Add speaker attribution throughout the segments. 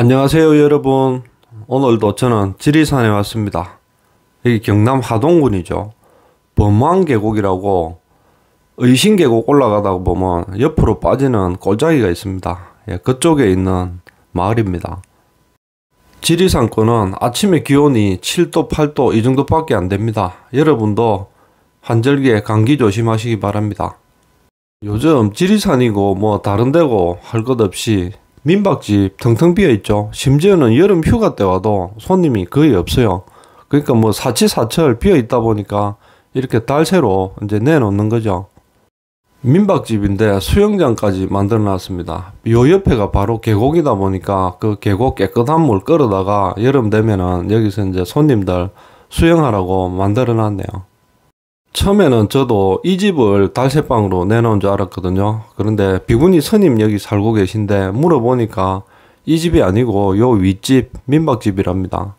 Speaker 1: 안녕하세요 여러분 오늘도 저는 지리산에 왔습니다 여기 경남 하동군이죠 범왕계곡이라고 의신계곡 올라가다 보면 옆으로 빠지는 골짜기가 있습니다 예, 그쪽에 있는 마을입니다 지리산권은 아침에 기온이 7도 8도 이 정도 밖에 안됩니다 여러분도 환절기에 감기 조심하시기 바랍니다 요즘 지리산이고 뭐 다른 데고 할 것 없이 민박집 텅텅 비어 있죠. 심지어는 여름 휴가 때 와도 손님이 거의 없어요. 그러니까 뭐 사치사철 비어 있다 보니까 이렇게 달새로 이제 내놓는 거죠. 민박집인데 수영장까지 만들어 놨습니다. 요 옆에가 바로 계곡이다 보니까 그 계곡 깨끗한 물 끌어다가 여름 되면은 여기서 이제 손님들 수영하라고 만들어 놨네요. 처음에는 저도 이 집을 달세방으로 내놓은 줄 알았거든요. 그런데 비분이 선임 여기 살고 계신데 물어보니까 이 집이 아니고 요 윗집 민박집이랍니다.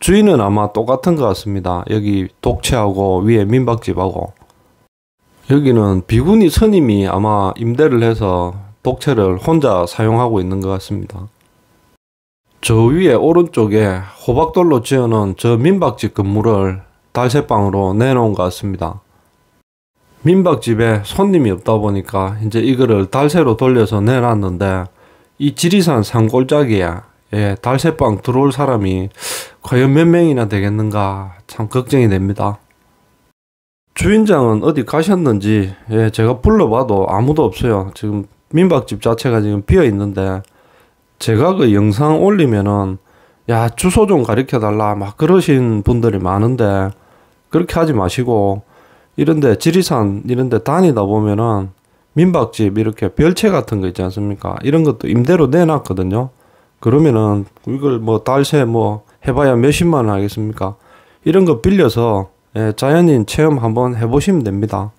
Speaker 1: 주인은 아마 똑같은 것 같습니다. 여기 독채하고 위에 민박집하고 여기는 비구니선임이 아마 임대를 해서 독채를 혼자 사용하고 있는 것 같습니다. 저 위에 오른쪽에 호박돌로 지어놓은 저 민박집 건물을 달새방으로 내놓은 것 같습니다. 민박집에 손님이 없다 보니까 이제 이거를 달새로 돌려서 내놨는데 이 지리산 산골짜기에 예, 달새방 들어올 사람이 과연 몇 명이나 되겠는가 참 걱정이 됩니다. 주인장은 어디 가셨는지 예, 제가 불러봐도 아무도 없어요. 지금 민박집 자체가 지금 비어 있는데 제가 그 영상 올리면은 야 주소 좀 가르쳐 달라 막 그러신 분들이 많은데 그렇게 하지 마시고 이런데 지리산 이런데 다니다 보면은 민박집 이렇게 별채 같은 거 있지 않습니까? 이런 것도 임대로 내놨거든요. 그러면은 이걸 뭐 달세 뭐 해봐야 몇십만 원 하겠습니까? 이런 거 빌려서 예, 자연인 체험 한번 해보시면 됩니다.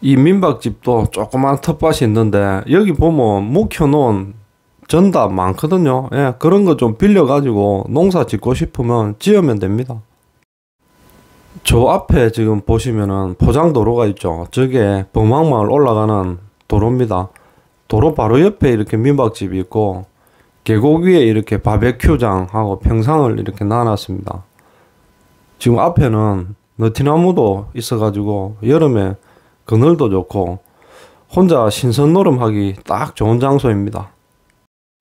Speaker 1: 이 민박집도 조그만 텃밭이 있는데 여기 보면 묵혀놓은 전답 많거든요. 예, 그런 거 좀 빌려가지고 농사 짓고 싶으면 지으면 됩니다. 저 앞에 지금 보시면은 포장도로가 있죠. 저게 범항마을 올라가는 도로입니다. 도로 바로 옆에 이렇게 민박집이 있고 계곡 위에 이렇게 바베큐장하고 평상을 이렇게 나눴습니다. 지금 앞에는 너티나무도 있어가지고 여름에 그늘도 좋고 혼자 신선놀음하기 딱 좋은 장소입니다.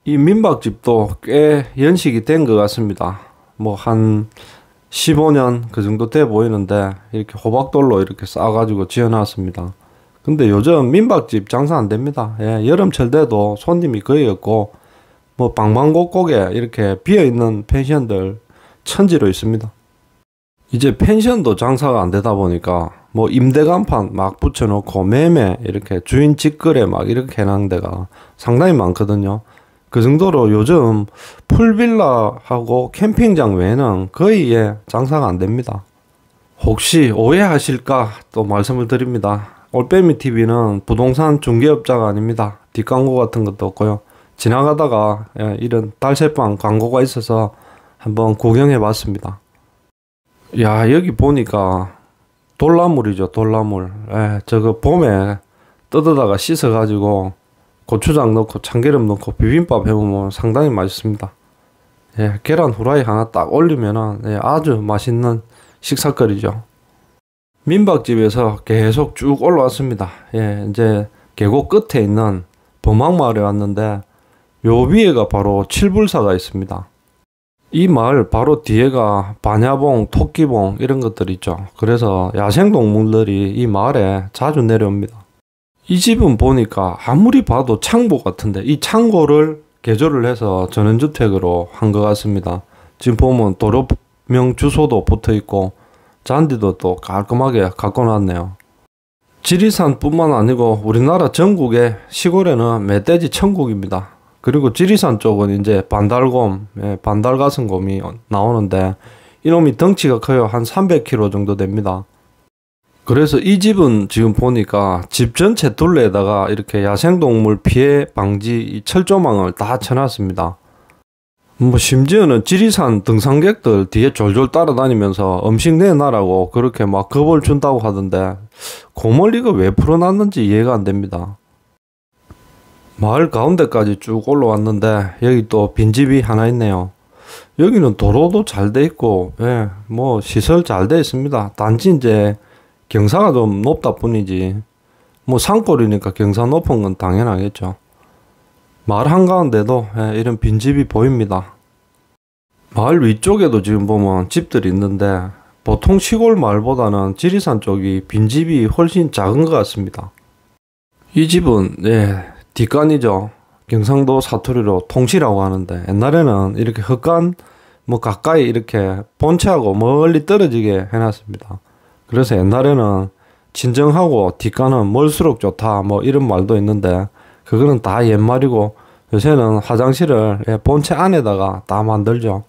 Speaker 1: 이 민박집도 꽤 연식이 된 것 같습니다. 뭐한 15년 그 정도 돼 보이는데 이렇게 호박돌로 이렇게 싸가지고 지어놨습니다. 근데 요즘 민박집 장사 안 됩니다. 예, 여름철 때도 손님이 거의 없고 뭐 방방곡곡에 이렇게 비어 있는 펜션들 천지로 있습니다. 이제 펜션도 장사가 안 되다 보니까 뭐 임대 간판 막 붙여놓고 매매 이렇게 주인 직거래 막 이렇게 해놓은 데가 상당히 많거든요. 그 정도로 요즘 풀빌라하고 캠핑장 외에는 거의 예, 장사가 안 됩니다. 혹시 오해하실까 또 말씀을 드립니다. 올빼미 TV는 부동산 중개업자가 아닙니다. 뒷광고 같은 것도 없고요. 지나가다가 예, 이런 달새방 광고가 있어서 한번 구경해 봤습니다. 야 여기 보니까 돌나물이죠 돌나물. 예, 저거 봄에 뜯어다가 씻어가지고 고추장 넣고 참기름 넣고 비빔밥 해보면 상당히 맛있습니다. 예, 계란 후라이 하나 딱 올리면은 예, 아주 맛있는 식사거리죠. 민박집에서 계속 쭉 올라왔습니다. 예, 이제 계곡 끝에 있는 범악마을에 왔는데 요 위에가 바로 칠불사가 있습니다. 이 마을 바로 뒤에가 반야봉, 토끼봉 이런 것들 있죠. 그래서 야생동물들이 이 마을에 자주 내려옵니다. 이 집은 보니까 아무리 봐도 창고 같은데 이 창고를 개조를 해서 전원주택으로 한 것 같습니다. 지금 보면 도로명 주소도 붙어 있고 잔디도 또 깔끔하게 갖고 놨네요. 지리산뿐만 아니고 우리나라 전국의 시골에는 멧돼지 천국입니다. 그리고 지리산 쪽은 이제 반달곰, 예, 반달가슴곰이 나오는데 이놈이 덩치가 커요. 한 300kg 정도 됩니다. 그래서 이 집은 지금 보니까 집 전체 둘레에다가 이렇게 야생동물 피해 방지 철조망을 다 쳐놨습니다. 뭐 심지어는 지리산 등산객들 뒤에 졸졸 따라다니면서 음식 내놔라고 그렇게 막 겁을 준다고 하던데 고멀리가 왜 풀어놨는지 이해가 안 됩니다. 마을 가운데까지 쭉 올라왔는데 여기 또 빈집이 하나 있네요. 여기는 도로도 잘 돼 있고 예, 뭐 시설 잘 돼 있습니다. 단지 이제 경사가 좀 높다 뿐이지 뭐 산골이니까 경사 높은 건 당연하겠죠. 마을 한가운데도 예, 이런 빈집이 보입니다. 마을 위쪽에도 지금 보면 집들이 있는데 보통 시골 마을보다는 지리산 쪽이 빈집이 훨씬 작은 것 같습니다. 이 집은 예, 뒷간이죠. 경상도 사투리로 통시라고 하는데 옛날에는 이렇게 흙간 뭐 가까이 이렇게 본체하고 멀리 떨어지게 해놨습니다. 그래서 옛날에는 진정하고 뒷가는 멀수록 좋다 뭐 이런 말도 있는데 그거는 다 옛말이고 요새는 화장실을 예, 본체 안에다가 다 만들죠.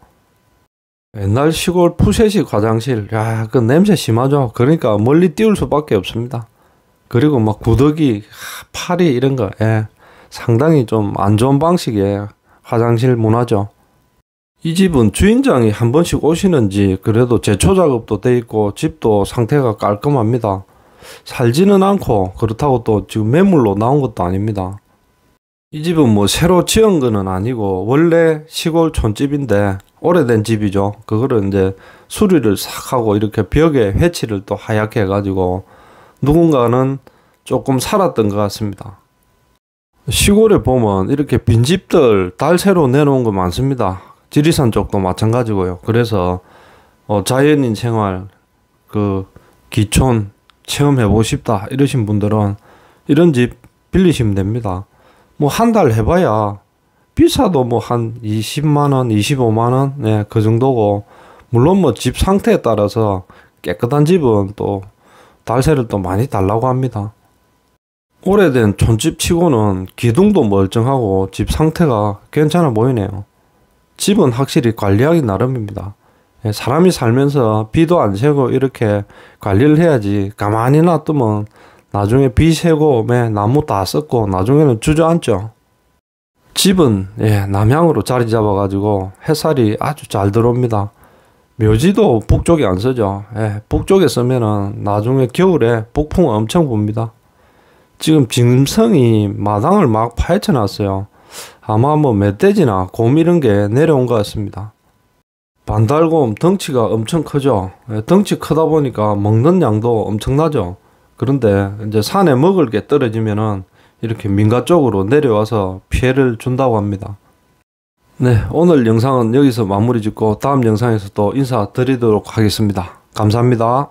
Speaker 1: 옛날 시골 푸세식 화장실 야 그 냄새 심하죠. 그러니까 멀리 띄울 수밖에 없습니다. 그리고 막 구더기 파리 이런 거 예. 상당히 좀 안 좋은 방식의 화장실 문화죠. 이 집은 주인장이 한 번씩 오시는지 그래도 제초 작업도 돼 있고 집도 상태가 깔끔합니다. 살지는 않고 그렇다고 또 지금 매물로 나온 것도 아닙니다. 이 집은 뭐 새로 지은 거는 아니고 원래 시골 촌집인데 오래된 집이죠. 그거를 이제 수리를 싹 하고 이렇게 벽에 회치를 또 하얗게 해가지고 누군가는 조금 살았던 것 같습니다. 시골에 보면 이렇게 빈집들 달 새로 내놓은 거 많습니다. 지리산 쪽도 마찬가지고요. 그래서 어, 자연인 생활 그 기촌 체험해 보고 싶다 이러신 분들은 이런 집 빌리시면 됩니다. 뭐 한 달 해봐야 비싸도 뭐 한 20만 원, 25만 원, 네, 그 정도고 물론 뭐 집 상태에 따라서 깨끗한 집은 또 달세를 또 많이 달라고 합니다. 오래된 촌집 치고는 기둥도 멀쩡하고 집 상태가 괜찮아 보이네요. 집은 확실히 관리하기 나름입니다. 예, 사람이 살면서 비도 안 새고 이렇게 관리를 해야지 가만히 놔두면 나중에 비 새고 나무 다 썩고 나중에는 주저앉죠. 집은 예, 남향으로 자리 잡아가지고 햇살이 아주 잘 들어옵니다. 묘지도 북쪽에 안 서죠. 예, 북쪽에 서면은 나중에 겨울에 북풍 엄청 붑니다 지금 짐승이 마당을 막 파헤쳐 놨어요. 아마 뭐 멧돼지나 곰 이런 게 내려온 것 같습니다. 반달곰 덩치가 엄청 크죠. 예, 덩치 크다 보니까 먹는 양도 엄청나죠. 그런데 이제 산에 먹을 게 떨어지면은 이렇게 민가 쪽으로 내려와서 피해를 준다고 합니다. 네, 오늘 영상은 여기서 마무리 짓고 다음 영상에서 또 인사드리도록 하겠습니다. 감사합니다.